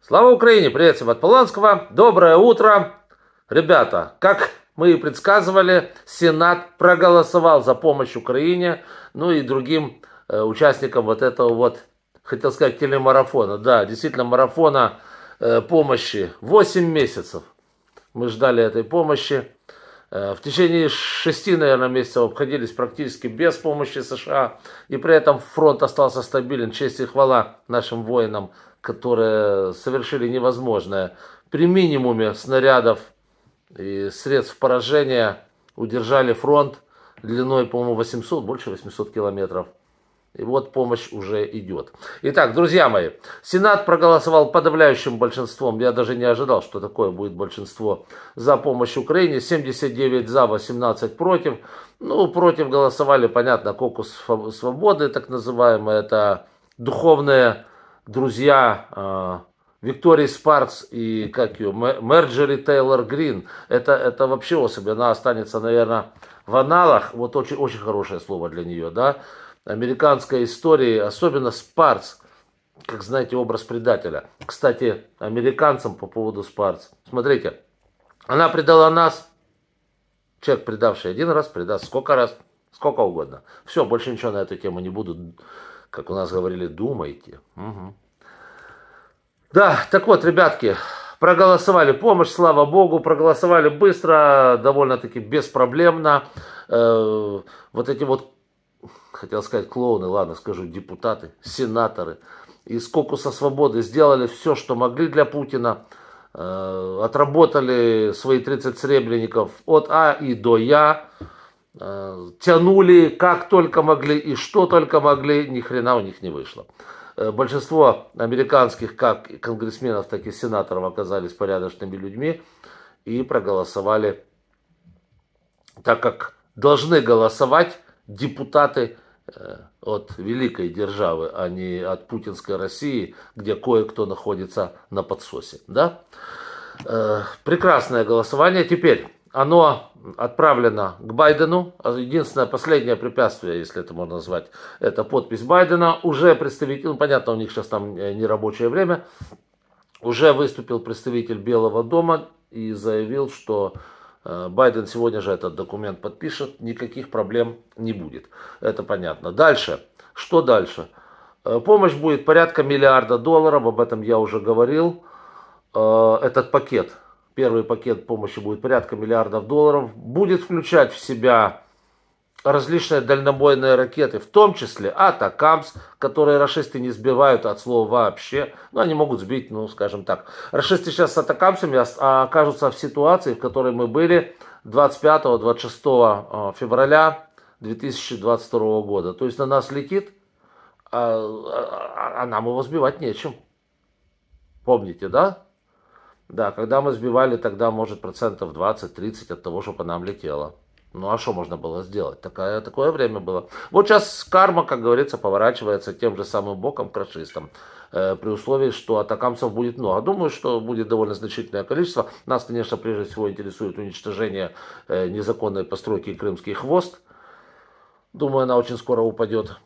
Слава Украине, приятелям от Поланского. Доброе утро. Ребята, как мы и предсказывали, Сенат проголосовал за помощь Украине, ну и другим э, участникам вот этого вот, хотел сказать, телемарафона. Да, действительно, марафона э, помощи. 8 месяцев мы ждали этой помощи. Э, в течение шести, наверное, месяцев обходились практически без помощи США. И при этом фронт остался стабилен. Честь и хвала нашим воинам которые совершили невозможное. При минимуме снарядов и средств поражения удержали фронт длиной, по-моему, 800, больше 800 километров. И вот помощь уже идет. Итак, друзья мои, Сенат проголосовал подавляющим большинством, я даже не ожидал, что такое будет большинство, за помощь Украине. 79 за, 18 против. Ну, против голосовали, понятно, кокус свободы, так называемые, это духовные друзья э, Виктории Спарц и как ее, Мерджери Тейлор Грин. Это, это вообще особь, она останется, наверное, в аналах. Вот очень, очень хорошее слово для нее, да. Американской истории, особенно Спарц, как знаете, образ предателя. Кстати, американцам по поводу Спарц. Смотрите, она предала нас. Человек, предавший один раз, предаст сколько раз, сколько угодно. Все, больше ничего на эту тему не буду как у нас говорили, думайте. Угу. Да, так вот, ребятки, проголосовали помощь, слава богу, проголосовали быстро, довольно-таки беспроблемно. Э, вот эти вот, хотел сказать клоуны, ладно, скажу, депутаты, сенаторы из Кокуса Свободы сделали все, что могли для Путина. Э, отработали свои 30 сребреников от А и до Я. Э, тянули как только могли и что только могли, ни хрена у них не вышло. Э, большинство американских как конгрессменов, так и сенаторов оказались порядочными людьми и проголосовали так, как должны голосовать депутаты э, от великой державы, а не от путинской России, где кое-кто находится на подсосе. Да? Прекрасное голосование. Теперь оно отправлено к Байдену. Единственное последнее препятствие, если это можно назвать, это подпись Байдена. Уже представитель, ну понятно, у них сейчас там э, не рабочее время, уже выступил представитель Белого дома и заявил, что э, Байден сегодня же этот документ подпишет, никаких проблем не будет. Это понятно. Дальше. Что дальше? Э, помощь будет порядка миллиарда долларов, об этом я уже говорил. Этот пакет Первый пакет помощи будет порядка миллиардов долларов. Будет включать в себя различные дальнобойные ракеты, в том числе Атакамс, которые расисты не сбивают от слова вообще. Ну, они могут сбить, ну, скажем так. Расисты сейчас с Атакамсами а, окажутся в ситуации, в которой мы были 25-26 э, февраля 2022 года. То есть на нас летит, а, а, а, а нам его сбивать нечем. Помните, да? Да, когда мы сбивали, тогда, может, процентов 20-30 от того, чтобы нам летело. Ну а что можно было сделать? Такое, такое время было. Вот сейчас карма, как говорится, поворачивается тем же самым боком к расистам. Э, при условии, что атакамцев будет много. Думаю, что будет довольно значительное количество. Нас, конечно, прежде всего интересует уничтожение э, незаконной постройки «Крымский хвост». Думаю, она очень скоро упадет.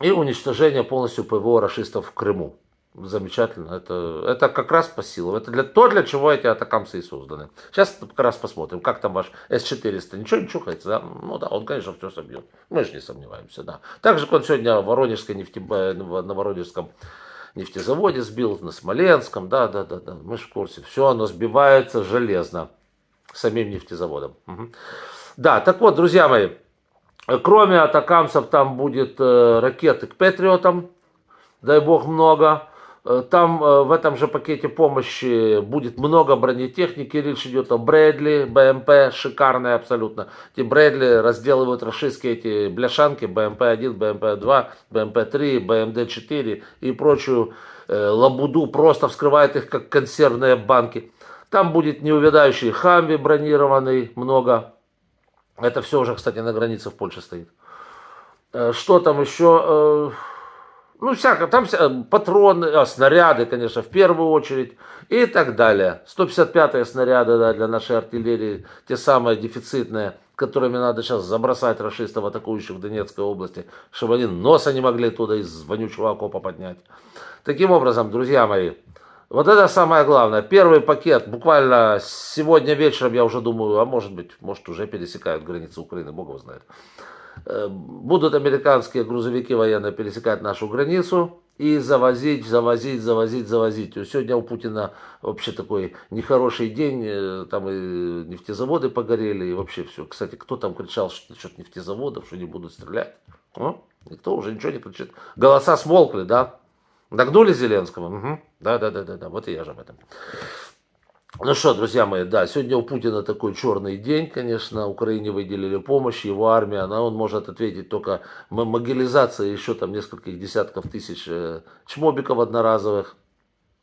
И уничтожение полностью ПВО расистов в Крыму. Замечательно. Это, это как раз по силам. Это для, то, для чего эти атакамсы и созданы. Сейчас как раз посмотрим, как там ваш С-400. Ничего не чухается, да? Ну да, он, конечно, все собьет. Мы же не сомневаемся, да. Так же, как он сегодня в Воронежской нефте, э, на Воронежском нефтезаводе сбил, на Смоленском, да, да, да, да. Мы же в курсе. Все оно сбивается железно самим нефтезаводом. Угу. Да, так вот, друзья мои, кроме атакамсов там будет э, ракеты к Патриотам, дай бог много. Э, там э, в этом же пакете помощи будет много бронетехники. Речь идет о Брэдли, БМП, шикарные абсолютно. Эти Брэдли разделывают российские эти бляшанки, БМП-1, БМП-2, БМП-3, БМД-4 и прочую э, лабуду, просто вскрывает их как консервные банки. Там будет неувядающий хамби бронированный, много. Это все уже, кстати, на границе в Польше стоит. Что там еще? Ну, всяко, там вся, э, патроны, а, снаряды, конечно, в первую очередь и так далее. 155-е снаряды да, для нашей артиллерии, те самые дефицитные, которыми надо сейчас забросать расистов, атакующих в Донецкой области, чтобы они носа не могли туда из вонючего окопа поднять. Таким образом, друзья мои, вот это самое главное. Первый пакет, буквально сегодня вечером, я уже думаю, а может быть, может уже пересекают границу Украины, бог его знает. Э, будут американские грузовики военные пересекать нашу границу и завозить, завозить, завозить, завозить. Сегодня у Путина вообще такой нехороший день, э, там и нефтезаводы погорели, и вообще все. Кстати, кто там кричал насчет нефтезаводов, что не будут стрелять? А? Никто уже ничего не кричит. Голоса смолкли, да? Нагнули Зеленского? Да, да, да, да, вот и я же об этом. Ну что, друзья мои, да, сегодня у Путина такой черный день, конечно, Украине выделили помощь, его армия, она, он может ответить только могилизацией еще там нескольких десятков тысяч э, чмобиков одноразовых.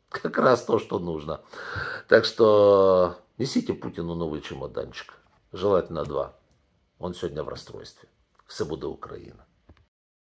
Как раз то, что нужно. Так что несите Путину новый чемоданчик, желательно два. Он сегодня в расстройстве. Все будет Украина.